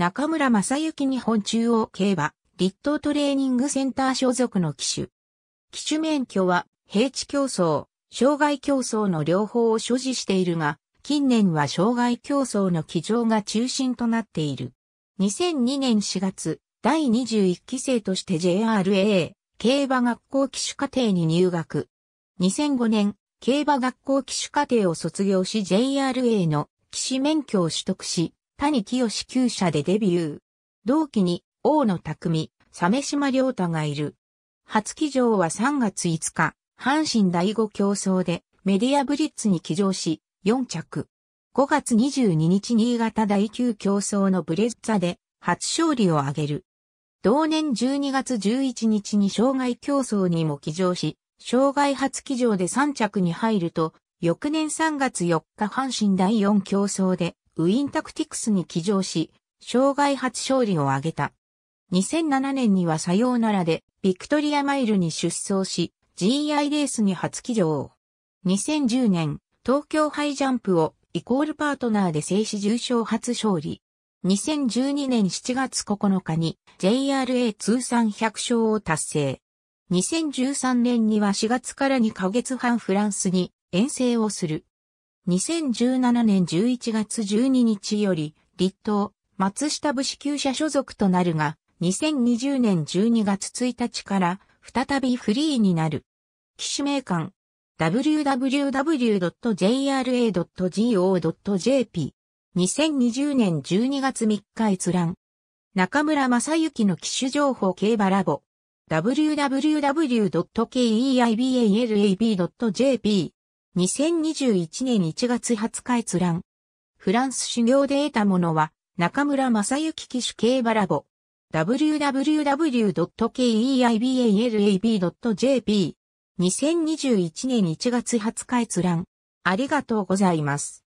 中村正幸日本中央競馬、立東トレーニングセンター所属の騎手。騎手免許は、平地競争、障害競争の両方を所持しているが、近年は障害競争の騎乗が中心となっている。2002年4月、第21期生として JRA、競馬学校騎手課程に入学。2005年、競馬学校騎手課程を卒業し JRA の騎士免許を取得し、谷清旧社でデビュー。同期に、大野匠、鮫島良太がいる。初起乗は3月5日、阪神第5競争でメディアブリッツに起乗し、4着。5月22日新潟第9競争のブレッツァで初勝利を挙げる。同年12月11日に障害競争にも起乗し、障害初起乗で3着に入ると、翌年3月4日阪神第4競争でウィンタクティクスに騎乗し、生涯初勝利を挙げた。2007年にはさようならで、ビクトリアマイルに出走し、GI レースに初起乗。2010年、東京ハイジャンプをイコールパートナーで静止重賞初勝利。2012年7月9日に JRA 通算100勝を達成。2013年には4月から2ヶ月半フランスに遠征をする。2017年11月12日より、立東、松下武士級者所属となるが、2020年12月1日から、再びフリーになる。騎士名館、www.jra.go.jp。2020年12月3日閲覧。中村正幸の騎手情報競馬ラボ。www.keibalab.jp 2021年1月20日閲覧。フランス修行で得たものは、中村正幸騎手競馬ラボ。www.keibalab.jp2021 年1月20日閲覧。ありがとうございます。